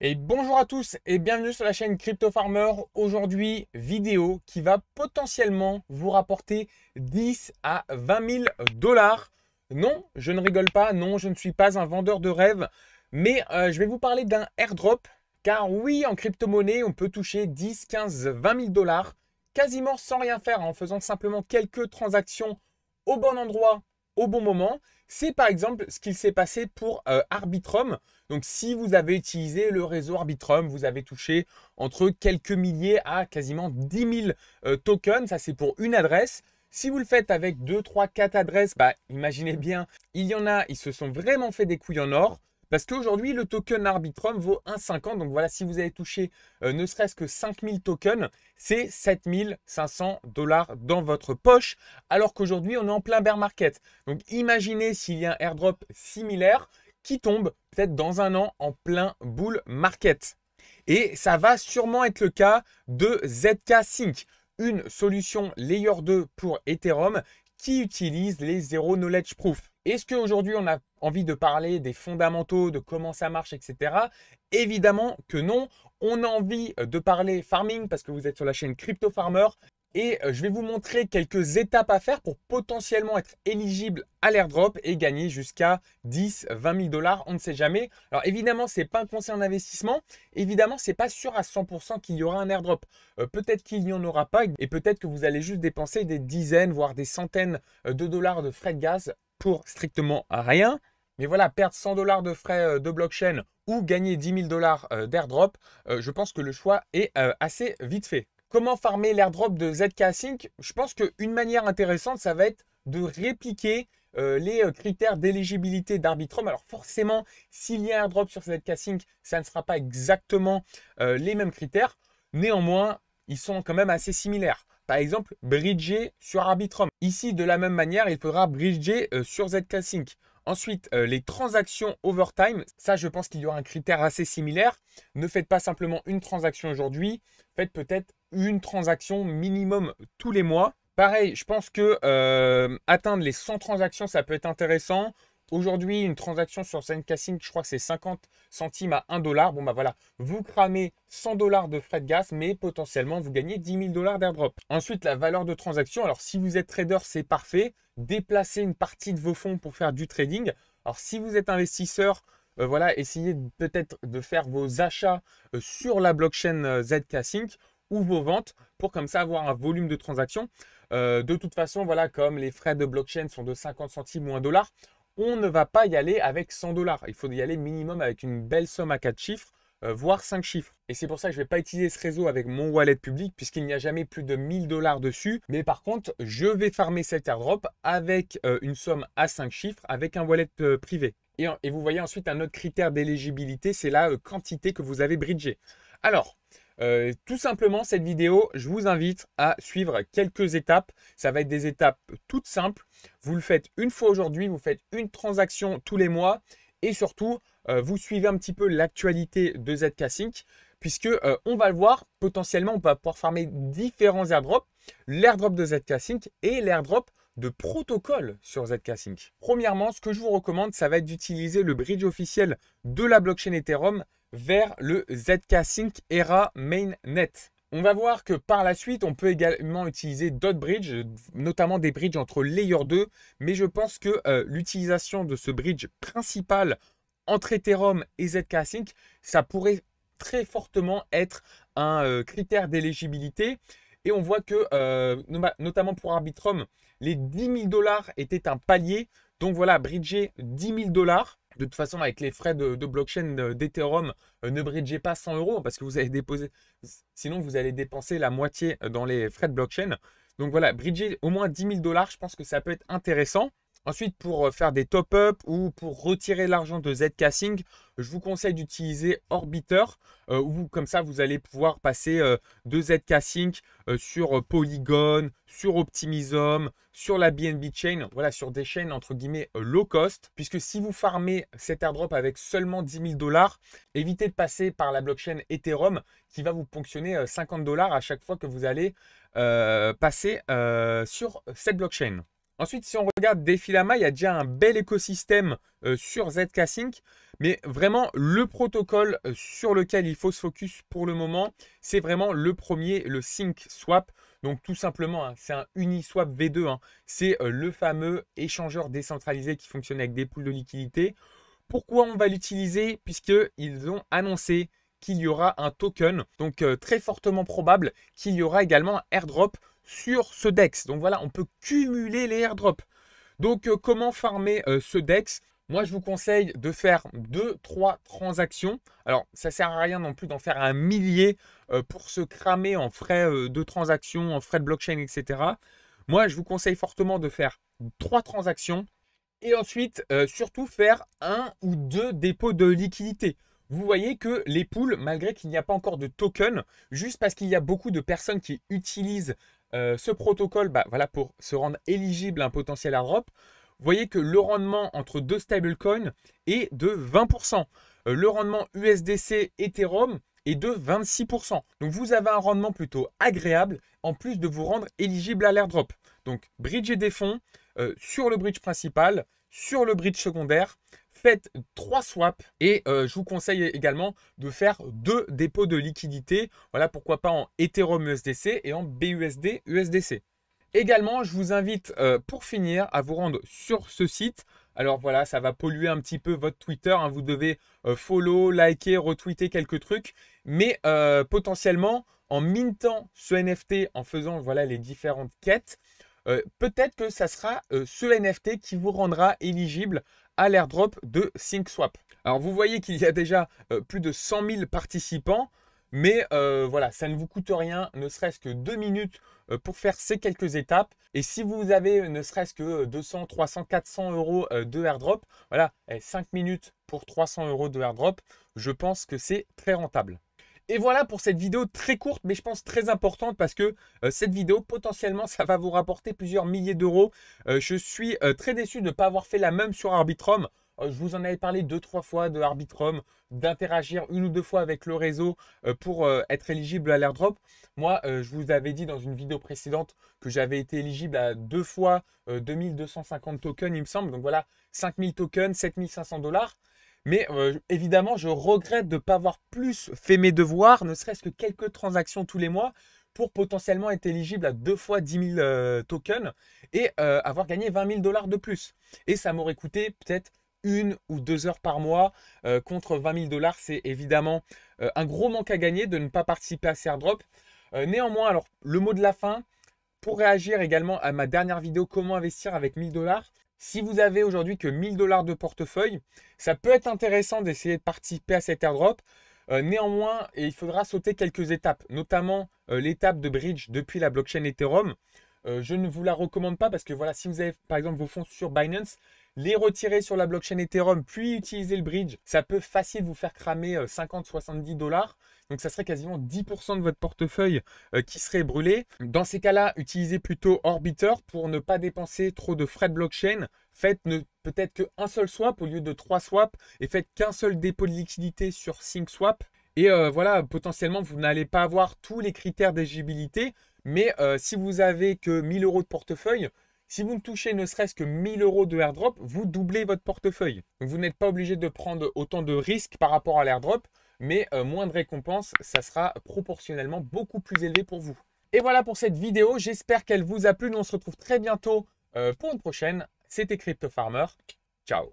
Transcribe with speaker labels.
Speaker 1: Et bonjour à tous et bienvenue sur la chaîne Crypto Farmer. Aujourd'hui, vidéo qui va potentiellement vous rapporter 10 à 20 000 dollars. Non, je ne rigole pas, non, je ne suis pas un vendeur de rêve, mais euh, je vais vous parler d'un airdrop. Car oui, en crypto-monnaie, on peut toucher 10, 15, 20 000 dollars quasiment sans rien faire, en faisant simplement quelques transactions au bon endroit, au bon moment. C'est par exemple ce qu'il s'est passé pour euh, Arbitrum. Donc si vous avez utilisé le réseau Arbitrum, vous avez touché entre quelques milliers à quasiment 10 000 euh, tokens. Ça c'est pour une adresse. Si vous le faites avec 2, 3, 4 adresses, bah, imaginez bien, il y en a, ils se sont vraiment fait des couilles en or. Parce qu'aujourd'hui, le token Arbitrum vaut 1,50. Donc voilà, si vous avez touché euh, ne serait-ce que 5000 tokens, c'est 7500 dollars dans votre poche. Alors qu'aujourd'hui, on est en plein bear market. Donc imaginez s'il y a un airdrop similaire qui tombe peut-être dans un an en plein bull market. Et ça va sûrement être le cas de ZK Sync une solution Layer 2 pour Ethereum qui utilise les zero knowledge proof. Est-ce qu'aujourd'hui on a envie de parler des fondamentaux, de comment ça marche, etc. Évidemment que non. On a envie euh, de parler farming parce que vous êtes sur la chaîne Crypto Farmer et euh, je vais vous montrer quelques étapes à faire pour potentiellement être éligible à l'airdrop et gagner jusqu'à 10, 20 000 dollars, on ne sait jamais. Alors évidemment, ce n'est pas un conseil en investissement. Évidemment, ce n'est pas sûr à 100% qu'il y aura un airdrop. Euh, peut-être qu'il n'y en aura pas et peut-être que vous allez juste dépenser des dizaines, voire des centaines euh, de dollars de frais de gaz pour strictement rien. Mais voilà, perdre 100 dollars de frais de blockchain ou gagner 10 000 dollars d'airdrop, je pense que le choix est assez vite fait. Comment farmer l'airdrop de ZK Sync Je pense qu'une manière intéressante, ça va être de répliquer euh, les euh, critères d'éligibilité d'Arbitrum. Alors forcément, s'il y a un drop sur ZK Sync, ça ne sera pas exactement euh, les mêmes critères. Néanmoins, ils sont quand même assez similaires. Par exemple, bridger sur Arbitrum. Ici, de la même manière, il faudra bridger sur ZK Sync. Ensuite, les transactions overtime, ça je pense qu'il y aura un critère assez similaire. Ne faites pas simplement une transaction aujourd'hui, faites peut-être une transaction minimum tous les mois. Pareil, je pense que euh, atteindre les 100 transactions, ça peut être intéressant. Aujourd'hui, une transaction sur Casting, je crois que c'est 50 centimes à 1 dollar. Bon, bah voilà, vous cramez 100 dollars de frais de gaz, mais potentiellement, vous gagnez 10 000 dollars d'airdrop. Ensuite, la valeur de transaction. Alors, si vous êtes trader, c'est parfait. Déplacez une partie de vos fonds pour faire du trading. Alors, si vous êtes investisseur, euh, voilà, essayez peut-être de faire vos achats euh, sur la blockchain ZK Sync ou vos ventes pour comme ça avoir un volume de transactions. Euh, de toute façon, voilà, comme les frais de blockchain sont de 50 centimes ou un dollar, on ne va pas y aller avec 100 dollars. Il faut y aller minimum avec une belle somme à quatre chiffres, euh, voire cinq chiffres. Et c'est pour ça que je ne vais pas utiliser ce réseau avec mon wallet public puisqu'il n'y a jamais plus de 1000 dollars dessus. Mais par contre, je vais farmer cet airdrop avec euh, une somme à 5 chiffres avec un wallet privé. Et, et, vous voyez ensuite un autre critère d'éligibilité, c'est la quantité que vous avez bridgé Alors, euh, tout simplement, cette vidéo, je vous invite à suivre quelques étapes. Ça va être des étapes toutes simples. Vous le faites une fois aujourd'hui, vous faites une transaction tous les mois et surtout, euh, vous suivez un petit peu l'actualité de ZK Sync puisque euh, on va le voir, potentiellement, on va pouvoir farmer différents airdrops, l'airdrop de ZK Sync et l'airdrop de protocole sur ZK Sync. Premièrement, ce que je vous recommande, ça va être d'utiliser le bridge officiel de la blockchain Ethereum vers le ZK Sync ERA mainnet. On va voir que par la suite, on peut également utiliser d'autres bridges, notamment des bridges entre Layer 2, mais je pense que euh, l'utilisation de ce bridge principal entre Ethereum et ZK Sync, ça pourrait très fortement être un euh, critère d'éligibilité et on voit que, euh, bah, notamment pour Arbitrum, les 10 000 dollars étaient un palier. Donc voilà, bridger 10 000 dollars. De toute façon, avec les frais de, blockchain d'Ethereum, euh, ne bridgez pas 100 euros parce que vous allez déposer. Sinon, vous allez dépenser la moitié euh, dans les frais de blockchain. Donc voilà, bridger au moins 10 000 dollars, je pense que ça peut être intéressant. Ensuite, pour euh, faire des top-up ou pour retirer l'argent de Zcasting, je vous conseille d'utiliser Orbiter, euh, Ou comme ça, vous allez pouvoir passer euh, de Zcasting sur Polygon, sur Optimism, sur la BNB Chain, voilà, sur des chaînes entre guillemets low cost, puisque si vous farmez cet airdrop avec seulement 10 000 dollars, évitez de passer par la blockchain Ethereum qui va vous ponctionner 50 dollars à chaque fois que vous allez passer sur cette blockchain. Ensuite, si on regarde Defilama, il y a déjà un bel écosystème euh, sur ZK Sync. Mais vraiment, le protocole euh, sur lequel il faut se focus pour le moment, c'est vraiment le premier, le Sync Swap. Donc tout simplement, hein, c'est un Uniswap V2. Hein. C'est euh, le fameux échangeur décentralisé qui fonctionne avec des poules de liquidité. Pourquoi on va l'utiliser Puisqu'ils ont annoncé qu'il y aura un token. Donc euh, très fortement probable qu'il y aura également un airdrop sur ce DEX. Donc voilà, on peut cumuler les airdrops. Donc euh, comment farmer euh, ce DEX moi, je vous conseille de faire deux, trois transactions. Alors, ça ne sert à rien non plus d'en faire un millier pour se cramer en frais de transaction, en frais de blockchain, etc. Moi, je vous conseille fortement de faire trois transactions et ensuite, surtout, faire un ou deux dépôts de liquidité vous voyez que les poules, malgré qu'il n'y a pas encore de token, juste parce qu'il y a beaucoup de personnes qui utilisent euh, ce protocole bah, voilà, pour se rendre éligible à un potentiel airdrop, vous voyez que le rendement entre deux stablecoins est de 20%. Euh, le rendement USDC Ethereum est de 26%. Donc vous avez un rendement plutôt agréable en plus de vous rendre éligible à l'airdrop. Donc bridger des fonds euh, sur le bridge principal, sur le bridge secondaire faites trois swaps et euh, je vous conseille également de faire deux dépôts de liquidité. Voilà pourquoi pas en Ethereum USDC et en BUSD USDC. Également, je vous invite euh, pour finir à vous rendre sur ce site. Alors voilà, ça va polluer un petit peu votre Twitter. Hein. Vous devez euh, follow, liker, retweeter quelques trucs. Mais potentiellement, en mintant ce NFT, en faisant voilà, les différentes quêtes, peut-être que ça sera ce NFT qui vous rendra éligible à l'airdrop de SyncSwap. Alors vous voyez qu'il y a déjà euh, plus de 100 000 participants, mais euh, voilà, ça ne vous coûte rien, ne serait-ce que deux minutes euh, pour faire ces quelques étapes. Et si vous avez ne serait-ce que 200, 300, 400 euros de airdrop, voilà, 5 eh, minutes pour 300 euros de airdrop, je pense que c'est très rentable. Et voilà pour cette vidéo très courte, mais je pense très importante parce que euh, cette vidéo, potentiellement, ça va vous rapporter plusieurs milliers d'euros. Euh, je suis euh, très déçu de ne pas avoir fait la même sur Arbitrum. je vous en avais parlé deux, trois fois de Arbitrum, d'interagir une ou deux fois avec le réseau pour être éligible à l'airdrop. Moi, je vous avais dit dans une vidéo précédente que j'avais été éligible à deux fois 2250 tokens, il me semble. Donc voilà, 5000 tokens, 7500 dollars. Mais euh, évidemment, je regrette de ne pas avoir plus fait mes devoirs, ne serait-ce que quelques transactions tous les mois, pour potentiellement être éligible à deux fois 10 000 euh, tokens et euh, avoir gagné 20 000 dollars de plus. Et ça m'aurait coûté peut-être une ou deux heures par mois contre 20 000 dollars. C'est évidemment un gros manque à gagner de ne pas participer à ces néanmoins, alors le mot de la fin, pour réagir également à ma dernière vidéo comment investir avec 1000 dollars, si vous avez aujourd'hui que 1000 dollars de portefeuille, ça peut être intéressant d'essayer de participer à cet airdrop. Euh, néanmoins, il faudra sauter quelques étapes, notamment euh, l'étape de bridge depuis la blockchain Ethereum. Euh, je ne vous la recommande pas parce que voilà, si vous avez par exemple vos fonds sur Binance, les retirer sur la blockchain Ethereum, puis utiliser le bridge, ça peut facile vous faire cramer 50-70 euh, dollars. Donc ça serait quasiment 10% de votre portefeuille euh, qui serait brûlé. Dans ces cas-là, utilisez plutôt Orbiter pour ne pas dépenser trop de frais de blockchain. Faites peut-être qu'un seul swap au lieu de trois swaps et faites qu'un seul dépôt de liquidité sur SyncSwap. Et voilà, potentiellement, vous n'allez pas avoir tous les critères d'éligibilité, mais euh, si vous avez que 1000 euros de portefeuille, si vous ne touchez ne serait-ce que 1000 euros de airdrop, vous doublez votre portefeuille. vous n'êtes pas obligé de prendre autant de risques par rapport à l'airdrop, mais euh, moins de récompenses, ça sera proportionnellement beaucoup plus élevé pour vous. Et voilà pour cette vidéo, j'espère qu'elle vous a plu. Nous on se retrouve très bientôt euh, pour une prochaine. C'était Crypto Farmer. Ciao